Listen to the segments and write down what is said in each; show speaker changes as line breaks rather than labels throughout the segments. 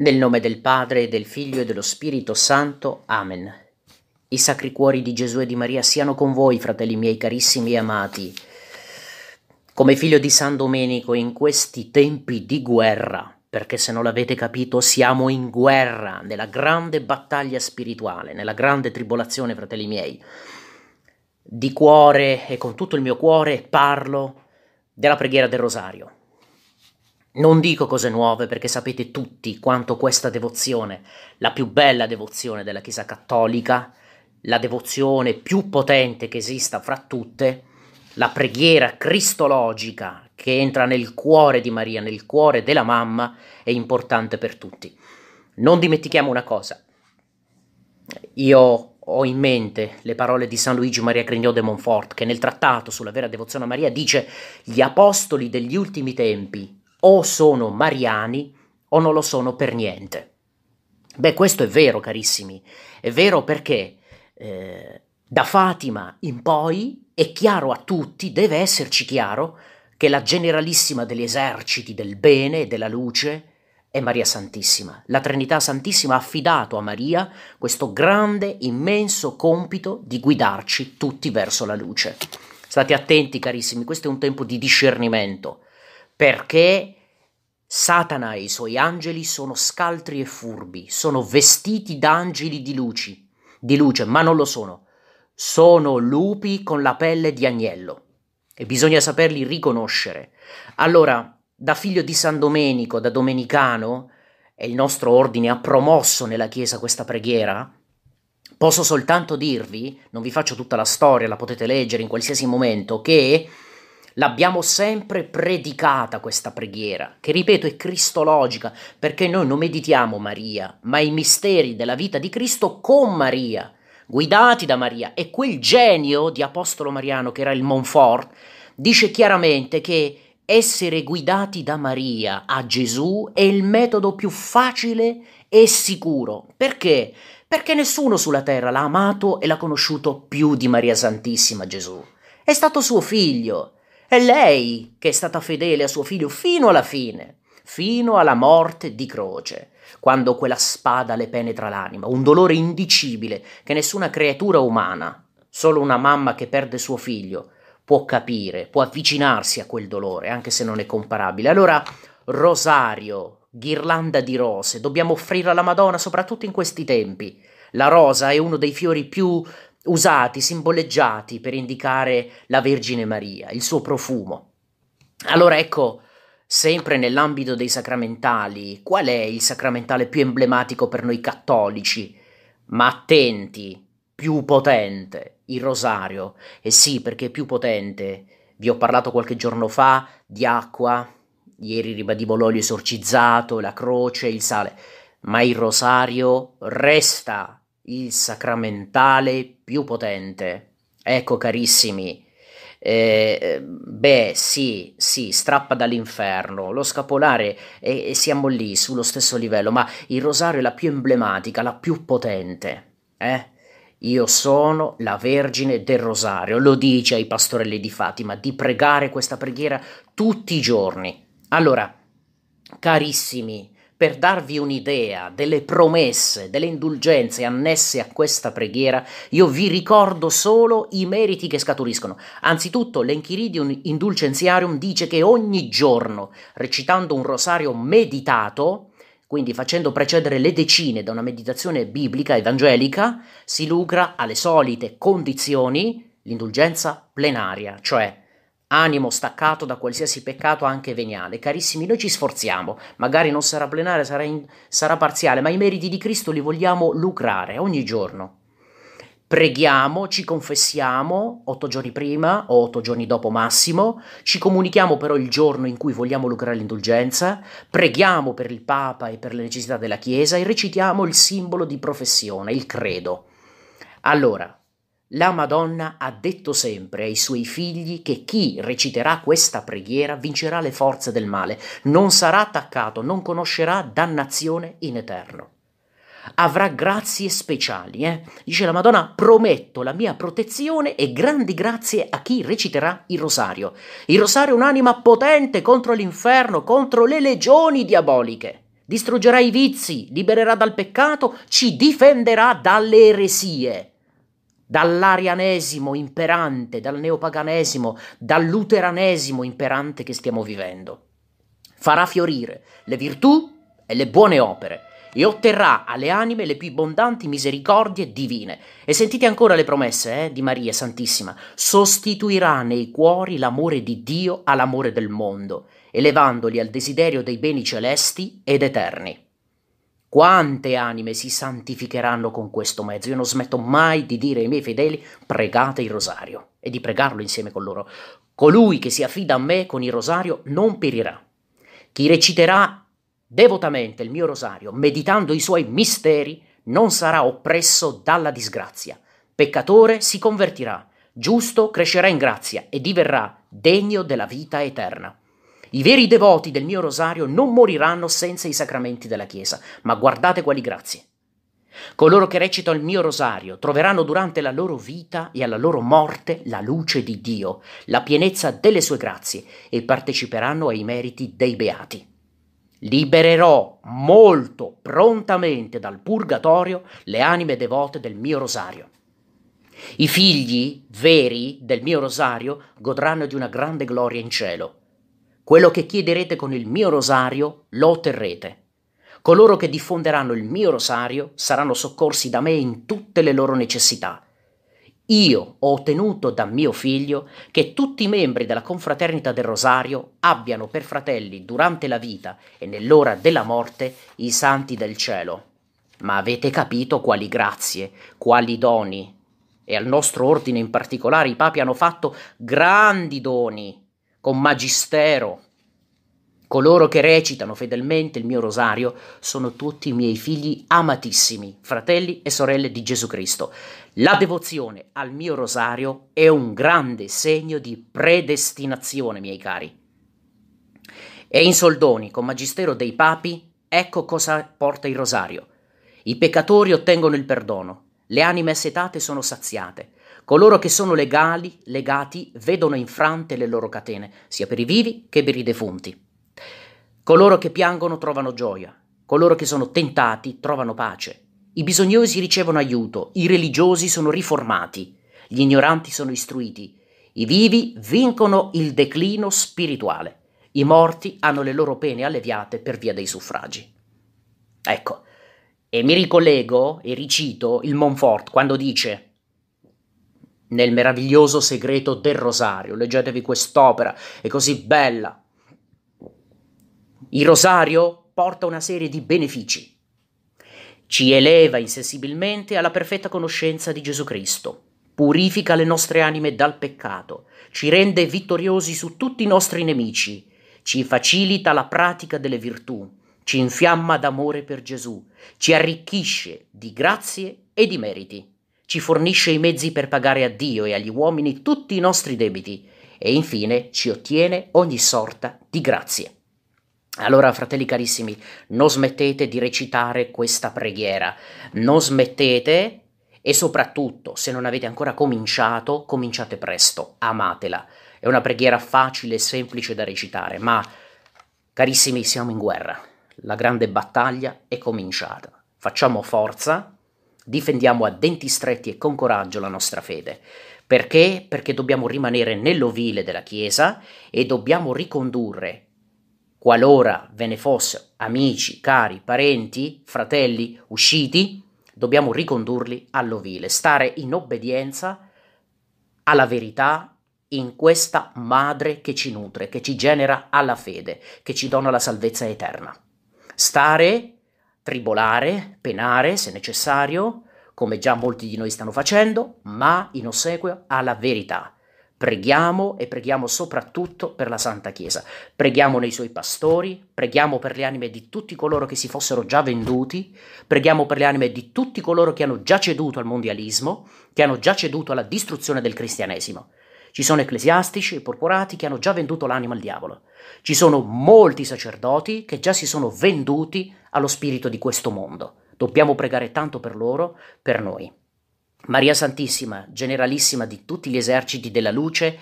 Nel nome del Padre, del Figlio e dello Spirito Santo. Amen. I sacri cuori di Gesù e di Maria siano con voi, fratelli miei carissimi e amati. Come figlio di San Domenico, in questi tempi di guerra, perché se non l'avete capito, siamo in guerra, nella grande battaglia spirituale, nella grande tribolazione, fratelli miei. Di cuore e con tutto il mio cuore parlo della preghiera del rosario non dico cose nuove perché sapete tutti quanto questa devozione, la più bella devozione della Chiesa Cattolica, la devozione più potente che esista fra tutte, la preghiera cristologica che entra nel cuore di Maria, nel cuore della mamma, è importante per tutti. Non dimentichiamo una cosa. Io ho in mente le parole di San Luigi Maria Grignot de Montfort, che nel trattato sulla vera devozione a Maria dice: Gli apostoli degli ultimi tempi o sono mariani o non lo sono per niente. Beh, questo è vero, carissimi, è vero perché eh, da Fatima in poi è chiaro a tutti, deve esserci chiaro, che la generalissima degli eserciti del bene e della luce è Maria Santissima. La Trinità Santissima ha affidato a Maria questo grande, immenso compito di guidarci tutti verso la luce. State attenti, carissimi, questo è un tempo di discernimento, perché Satana e i suoi angeli sono scaltri e furbi, sono vestiti da angeli di, luci, di luce, ma non lo sono. Sono lupi con la pelle di agnello e bisogna saperli riconoscere. Allora, da figlio di San Domenico, da domenicano, e il nostro ordine ha promosso nella Chiesa questa preghiera, posso soltanto dirvi, non vi faccio tutta la storia, la potete leggere in qualsiasi momento, che L'abbiamo sempre predicata questa preghiera, che ripeto è cristologica, perché noi non meditiamo Maria, ma i misteri della vita di Cristo con Maria, guidati da Maria. E quel genio di Apostolo Mariano, che era il Montfort, dice chiaramente che essere guidati da Maria a Gesù è il metodo più facile e sicuro. Perché? Perché nessuno sulla terra l'ha amato e l'ha conosciuto più di Maria Santissima Gesù. È stato suo figlio. È lei che è stata fedele a suo figlio fino alla fine, fino alla morte di croce, quando quella spada le penetra l'anima, un dolore indicibile che nessuna creatura umana, solo una mamma che perde suo figlio, può capire, può avvicinarsi a quel dolore, anche se non è comparabile. Allora, rosario, ghirlanda di rose, dobbiamo offrire alla Madonna, soprattutto in questi tempi. La rosa è uno dei fiori più usati, simboleggiati per indicare la Vergine Maria, il suo profumo. Allora ecco, sempre nell'ambito dei sacramentali, qual è il sacramentale più emblematico per noi cattolici? Ma attenti, più potente, il rosario. E eh sì, perché è più potente. Vi ho parlato qualche giorno fa di acqua, ieri ribadivo l'olio esorcizzato, la croce, il sale, ma il rosario resta il sacramentale più potente. Ecco, carissimi, eh, beh, sì, sì, strappa dall'inferno. Lo scapolare e, e siamo lì sullo stesso livello, ma il rosario è la più emblematica, la più potente. Eh? Io sono la Vergine del Rosario, lo dice ai pastorelli di Fatima, di pregare questa preghiera tutti i giorni. Allora, carissimi, per darvi un'idea delle promesse, delle indulgenze annesse a questa preghiera, io vi ricordo solo i meriti che scaturiscono. Anzitutto, l'Enchiridium Indulgenziarium dice che ogni giorno, recitando un rosario meditato, quindi facendo precedere le decine da una meditazione biblica evangelica, si lucra alle solite condizioni l'indulgenza plenaria, cioè animo staccato da qualsiasi peccato anche veniale. Carissimi, noi ci sforziamo, magari non sarà plenare, sarà, in, sarà parziale, ma i meriti di Cristo li vogliamo lucrare ogni giorno. Preghiamo, ci confessiamo otto giorni prima o otto giorni dopo massimo, ci comunichiamo però il giorno in cui vogliamo lucrare l'indulgenza, preghiamo per il Papa e per le necessità della Chiesa e recitiamo il simbolo di professione, il credo. Allora, la Madonna ha detto sempre ai suoi figli che chi reciterà questa preghiera vincerà le forze del male, non sarà attaccato, non conoscerà dannazione in eterno. Avrà grazie speciali, eh? dice la Madonna, prometto la mia protezione e grandi grazie a chi reciterà il rosario. Il rosario è un'anima potente contro l'inferno, contro le legioni diaboliche distruggerà i vizi, libererà dal peccato, ci difenderà dalle eresie dall'arianesimo imperante, dal neopaganesimo, dall'uteranesimo imperante che stiamo vivendo. Farà fiorire le virtù e le buone opere e otterrà alle anime le più abbondanti misericordie divine. E sentite ancora le promesse eh, di Maria Santissima. Sostituirà nei cuori l'amore di Dio all'amore del mondo, elevandoli al desiderio dei beni celesti ed eterni. Quante anime si santificheranno con questo mezzo? Io non smetto mai di dire ai miei fedeli pregate il rosario e di pregarlo insieme con loro. Colui che si affida a me con il rosario non perirà. Chi reciterà devotamente il mio rosario, meditando i suoi misteri, non sarà oppresso dalla disgrazia. Peccatore si convertirà, giusto crescerà in grazia e diverrà degno della vita eterna. I veri devoti del mio rosario non moriranno senza i sacramenti della Chiesa, ma guardate quali grazie. Coloro che recitano il mio rosario troveranno durante la loro vita e alla loro morte la luce di Dio, la pienezza delle sue grazie e parteciperanno ai meriti dei beati. Libererò molto prontamente dal purgatorio le anime devote del mio rosario. I figli veri del mio rosario godranno di una grande gloria in cielo. Quello che chiederete con il mio rosario lo otterrete. Coloro che diffonderanno il mio rosario saranno soccorsi da me in tutte le loro necessità. Io ho ottenuto da mio figlio che tutti i membri della confraternita del Rosario abbiano per fratelli durante la vita e nell'ora della morte i santi del cielo. Ma avete capito quali grazie, quali doni. E al nostro ordine in particolare i papi hanno fatto grandi doni con magistero. Coloro che recitano fedelmente il mio rosario sono tutti i miei figli amatissimi, fratelli e sorelle di Gesù Cristo. La devozione al mio rosario è un grande segno di predestinazione, miei cari. E in soldoni, con magistero dei papi, ecco cosa porta il rosario. I peccatori ottengono il perdono, le anime assetate sono saziate, Coloro che sono legali, legati, vedono infrante le loro catene, sia per i vivi che per i defunti. Coloro che piangono trovano gioia, coloro che sono tentati trovano pace. I bisognosi ricevono aiuto, i religiosi sono riformati, gli ignoranti sono istruiti, i vivi vincono il declino spirituale, i morti hanno le loro pene alleviate per via dei suffragi. Ecco, e mi ricollego e ricito il Montfort quando dice nel meraviglioso segreto del rosario. Leggetevi quest'opera, è così bella. Il rosario porta una serie di benefici. Ci eleva insensibilmente alla perfetta conoscenza di Gesù Cristo, purifica le nostre anime dal peccato, ci rende vittoriosi su tutti i nostri nemici, ci facilita la pratica delle virtù, ci infiamma d'amore per Gesù, ci arricchisce di grazie e di meriti ci fornisce i mezzi per pagare a Dio e agli uomini tutti i nostri debiti e infine ci ottiene ogni sorta di grazie. Allora, fratelli carissimi, non smettete di recitare questa preghiera, non smettete e soprattutto, se non avete ancora cominciato, cominciate presto, amatela. È una preghiera facile e semplice da recitare, ma carissimi, siamo in guerra. La grande battaglia è cominciata. Facciamo forza difendiamo a denti stretti e con coraggio la nostra fede. Perché? Perché dobbiamo rimanere nell'ovile della Chiesa e dobbiamo ricondurre, qualora ve ne fossero amici, cari, parenti, fratelli, usciti, dobbiamo ricondurli all'ovile, stare in obbedienza alla verità in questa madre che ci nutre, che ci genera alla fede, che ci dona la salvezza eterna. Stare tribolare, penare se necessario, come già molti di noi stanno facendo, ma in ossequio alla verità. Preghiamo e preghiamo soprattutto per la Santa Chiesa. Preghiamo nei suoi pastori, preghiamo per le anime di tutti coloro che si fossero già venduti, preghiamo per le anime di tutti coloro che hanno già ceduto al mondialismo, che hanno già ceduto alla distruzione del cristianesimo. Ci sono ecclesiastici e porporati che hanno già venduto l'anima al diavolo. Ci sono molti sacerdoti che già si sono venduti allo spirito di questo mondo. Dobbiamo pregare tanto per loro, per noi. Maria Santissima, generalissima di tutti gli eserciti della luce,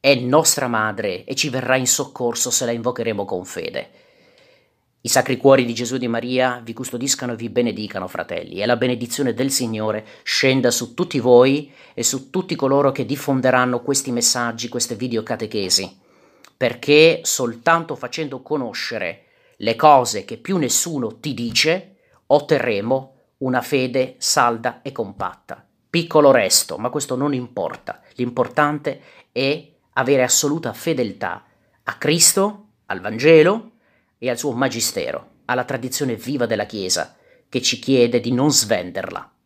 è nostra madre e ci verrà in soccorso se la invocheremo con fede. I sacri cuori di Gesù e di Maria vi custodiscano e vi benedicano, fratelli, e la benedizione del Signore scenda su tutti voi e su tutti coloro che diffonderanno questi messaggi, queste videocatechesi perché soltanto facendo conoscere le cose che più nessuno ti dice otterremo una fede salda e compatta. Piccolo resto, ma questo non importa. L'importante è avere assoluta fedeltà a Cristo, al Vangelo e al suo magistero, alla tradizione viva della Chiesa, che ci chiede di non svenderla.